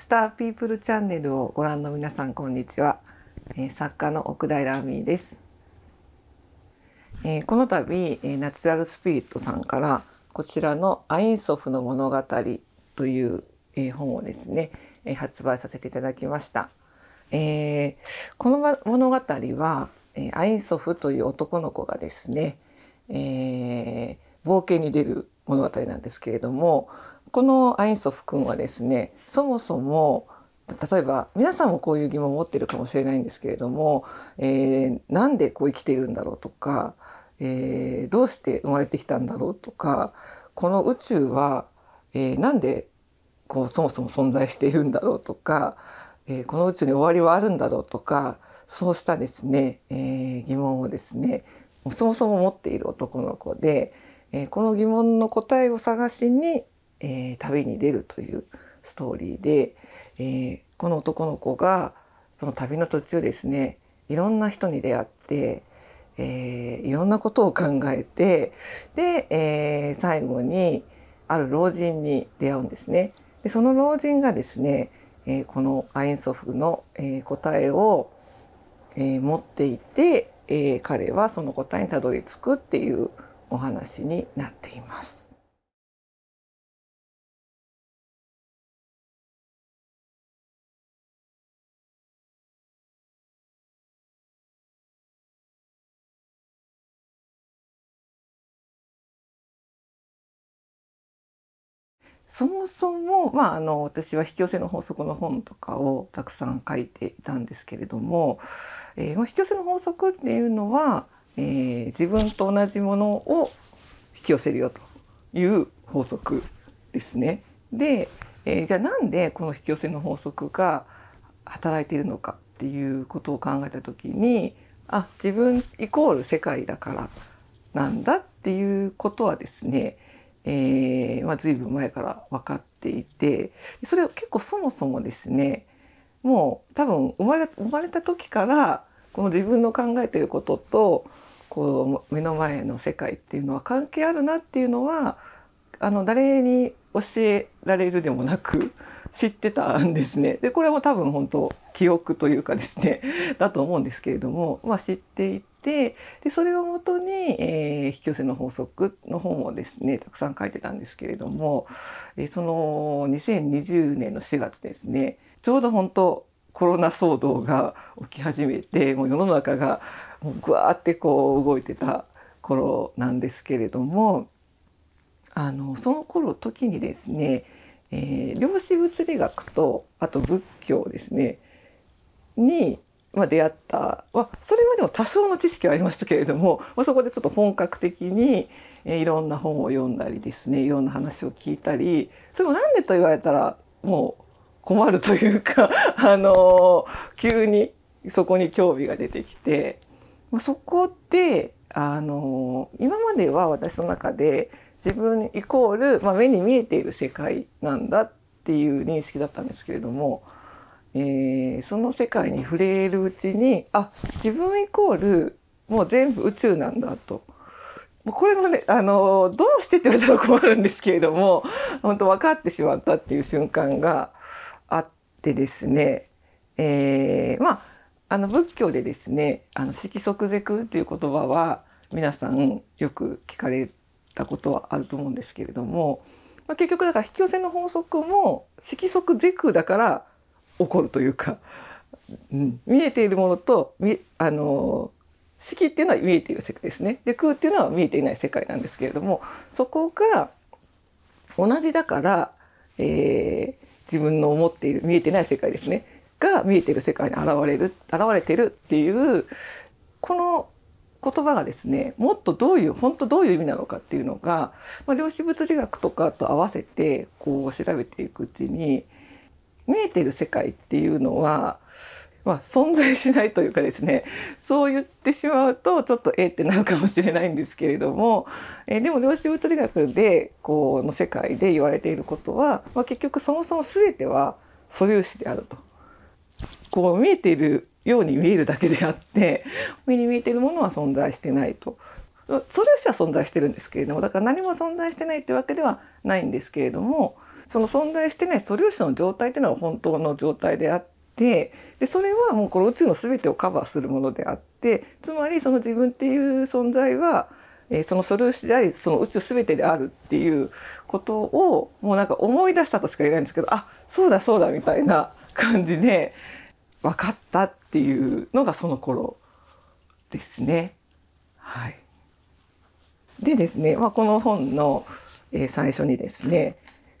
スターピープルチャンネルをご覧の皆さんこんにちは、作家の奥平亜美です、えこの度、えナチュラルスピリットさんからこちらのアインソフの物語という、え本をですね、発売させていただきました、えこの物語は、えアインソフという男の子がですね、え冒険に出る物語なんですけれども、このアインソフ君はですねそもそも例えば皆さんもこういう疑問を持ってるかもしれないんですけれども、えー、なんでこう生きているんだろうとか、えー、どうして生まれてきたんだろうとかこの宇宙は、えー、なんでこうそもそも存在しているんだろうとか、えー、この宇宙に終わりはあるんだろうとかそうしたですね、えー、疑問をですねそもそも持っている男の子で、えー、この疑問の答えを探しにえー、旅に出るというストーリーで、えー、この男の子がその旅の途中ですねいろんな人に出会って、えー、いろんなことを考えてで、え最後にある老人に出会うんですね。でその老人がですね、えこのアインソフの、え答えを、え持っていて、え彼はその答えにたどり着くっていうお話になっています。そもそも、まあ、あの私は引き寄せの法則の本とかをたくさん書いていたんですけれども、えー、引き寄せの法則っていうのは、えー、自分と同じものを引き寄せるよという法則ですね。で、えー、じゃあなんでこの引き寄せの法則が働いているのかっていうことを考えた時にあ自分イコール世界だからなんだっていうことはですねえーまあ、随分前から分かっていてそれは結構そもそもですねもう多分生まれ生まれた時からこの自分の考えてることとこう目の前の世界っていうのは関係あるなっていうのはあの誰に教えられるでもなく 知ってたんですね。でこれも多分本当記憶というかですねだと思うんですけれども、まあ、知っていて。てでそれをもとに、えー、引き寄せの法則の本をですねたくさん書いてたんですけれども、えー、その2020年の4月ですねちょうど本当コロナ騒動が起き始めてもう世の中がもうぐわーってこう動いてた頃なんですけれどもあのその頃時にですね、えー、量子物理学とあと仏教ですねにまあ、出会ったはそれはでも多少の知識はありましたけれども、まあ、そこでちょっと本格的に、えいろんな本を読んだりですねいろんな話を聞いたりそれもなんでと言われたらもう困るというか あのー、急にそこに興味が出てきて、まあ、そこで、あのー、今までは私の中で自分イコール、まあ、目に見えている世界なんだっていう認識だったんですけれども。えー、その世界に触れるうちにあ自分イコールもう全部宇宙なんだと。これもねあのどうしてって言われたら困るんですけれども本当分かってしまったっていう瞬間があってですね、えー、まああの仏教でですね「あの色即是空」っていう言葉は皆さんよく聞かれたことはあると思うんですけれども、まあ、結局だから引き寄せの法則も色即是空だから起こるというか、うん、見えているものとあの色っていうのは見えている世界ですねで空っていうのは見えていない世界なんですけれどもそこが同じだから、えー、自分の思っている見えてない世界ですねが見えている世界に現れる現れてるっていうこの言葉がですねもっとどういう本当どういう意味なのかっていうのが、まあ、量子物理学とかと合わせてこう調べていくうちに見えてる世界っていうのは、まあ、存在しないというかですねそう言ってしまうとちょっとえってなるかもしれないんですけれども、えー、でも量子物理学でこうの世界で言われていることは、まあ、結局そもそも全ては素粒子であると。こう見えているように見えるだけであって目に見えているものは存在してないと素粒子は存在してるんですけれどもだから何も存在してないってわけではないんですけれどもその存在してない素粒子の状態っていうのは本当の状態であってでそれはもうこの宇宙の全てをカバーするものであってつまりその自分っていう存在は、えー、その素粒子でありその宇宙全てであるっていうことをもうなんか思い出したとしか言えないんですけどあそうだそうだみたいな感じで分かったっていうのがその頃ですね。はい、でですね、まあ、この本の、えー、最初にですね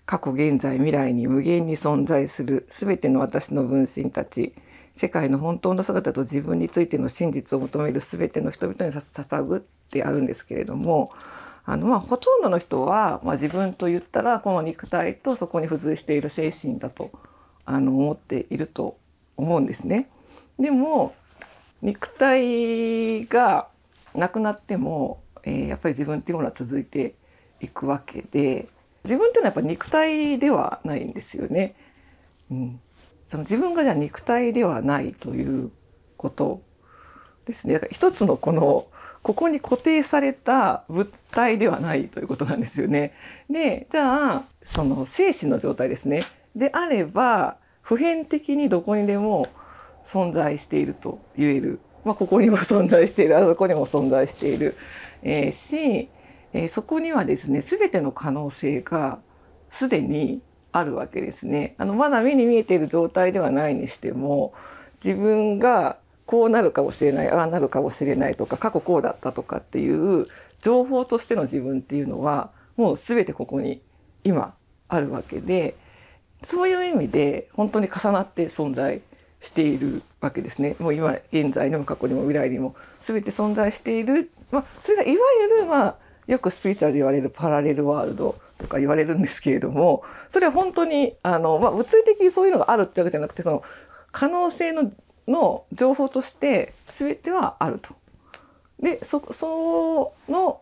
過去現在未来に無限に存在する全ての私の分身たち世界の本当の姿と自分についての真実を求める全ての人々に捧ぐってあるんですけれどもあのまあほとんどの人は、まあ、自分と言ったらこの肉体とそこに付随している精神だとあの思っていると思うんですね。でも肉体がなくなっても、えー、やっぱり自分っていうものは続いていくわけで自分っていうのはやっぱ肉体ではないんですよね。うん、その自分がじゃあ肉体ではないということですね。だから一つのこのここに固定された物体ではないということなんですよね。でじゃあその精神の状態ですね。であれば普遍的にどこにでも存在していると言える、まあ、ここにも存在しているあそこにも存在している、えー、しえー、そこにはですね全ての可能性がすでにあるわけですねあのまだ目に見えている状態ではないにしても自分がこうなるかもしれないああなるかもしれないとか過去こうだったとかっていう情報としての自分っていうのはもう全てここに今あるわけでそういう意味で本当に重なって存在しているわけですねもう今現在にも過去にも未来にも全て存在している、まあ、それがいわゆるまあよくスピリチュアルで言われるパラレルワールドとか言われるんですけれどもそれは本当にあの、まあ、物理的にそういうのがあるってわけじゃなくてその可能性のの情報として全てはあると。でそその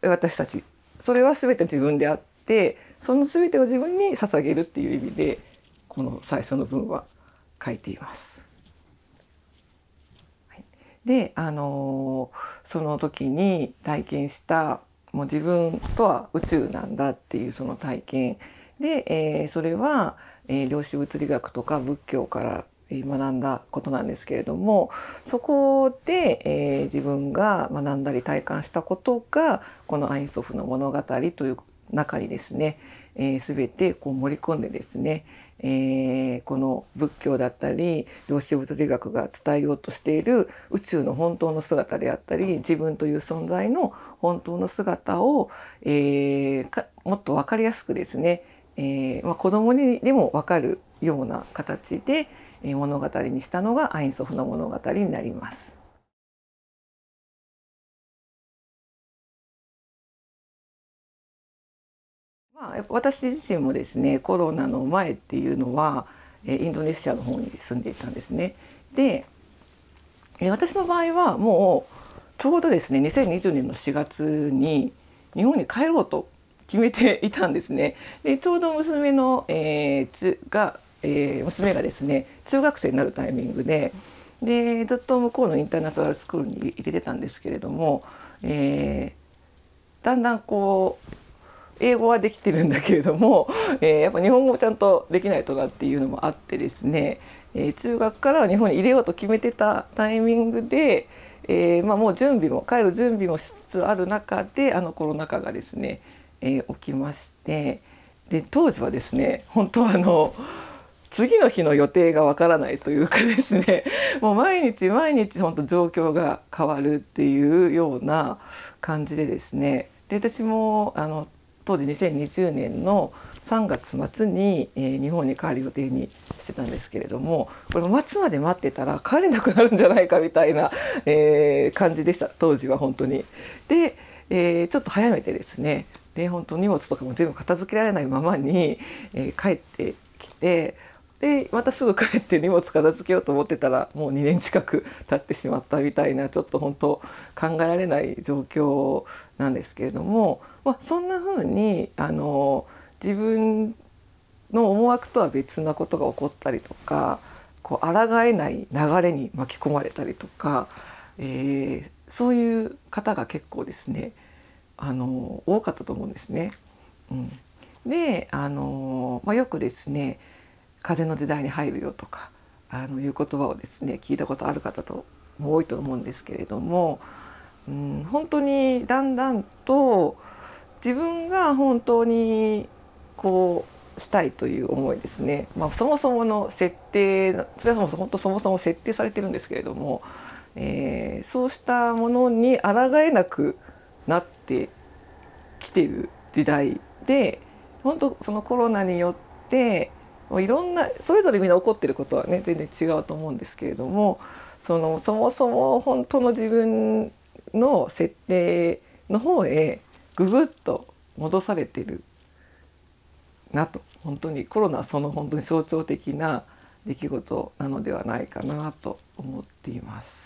私たちそれは全て自分であってその全てを自分に捧げるっていう意味でこの最初の文は書いています。であのその時に体験したもう自分とは宇宙なんだっていうその体験で、えー、それは、えー、量子物理学とか仏教から学んだことなんですけれどもそこで、えー、自分が学んだり体感したことがこの「アインソフの物語」という中にですね、えー、全てこう盛り込んでですね、えー、この仏教だったり量子物理学が伝えようとしている宇宙の本当の姿であったり自分という存在の本当の姿を、えー、もっと分かりやすくですね、えーまあ、子供にでも分かるような形で物語にしたのがアインソフの物語になります。まあ、私自身もですねコロナの前っていうのはインドネシアの方に住んでいたんですね。で私の場合はもうちょうどですね2020年の4月に日本に帰ろうと決めていたんですね。でちょうど娘の、えー、が、えー、娘がですね中学生になるタイミングででずっと向こうのインターナショナルスクールに入れてたんですけれども、えー、だんだんこう英語はできてるんだけれども、えー、やっぱ日本語をちゃんとできないとなっていうのもあってですね、えー、中学からは日本に入れようと決めてたタイミングで、えー、まあ、もう準備も帰る準備もしつつある中であのコロナ禍がですね、え起きましてで当時はですね本当あの次の日の予定がわからないというかですね もう毎日毎日本当状況が変わるっていうような感じでですねで私もあの当時2020年の3月末に、えー、日本に帰る予定にしてたんですけれどもこれ待つまで待ってたら帰れなくなるんじゃないかみたいな、えー、感じでした当時は本当に。で、えー、ちょっと早めてですねで本当荷物とかも全部片付けられないままに、え帰ってきて。でまたすぐ帰って荷物片付けようと思ってたらもう2年近く経ってしまったみたいなちょっと本当考えられない状況なんですけれども、まあ、そんな風にあの自分の思惑とは別なことが起こったりとかこう抗えない流れに巻き込まれたりとか、えー、そういう方が結構ですねあの多かったと思うんですね。うん、であの、まあ、よくですね「風の時代に入るよ」とかあのいう言葉をですね聞いたことある方とも多いと思うんですけれども。うん、本当にだんだんと自分が本当にこうしたいという思いですね、まあ、そもそもの設定それはそもそも本当そもそも設定されてるんですけれども、えー、そうしたものに抗えなくなってきてる時代で本当そのコロナによってもういろんなそれぞれみんな起こってることはね全然違うと思うんですけれどもそのそもそも本当の自分の設定の方へぐぐっと戻されてるなと本当にコロナはその本当に象徴的な出来事なのではないかなと思っています。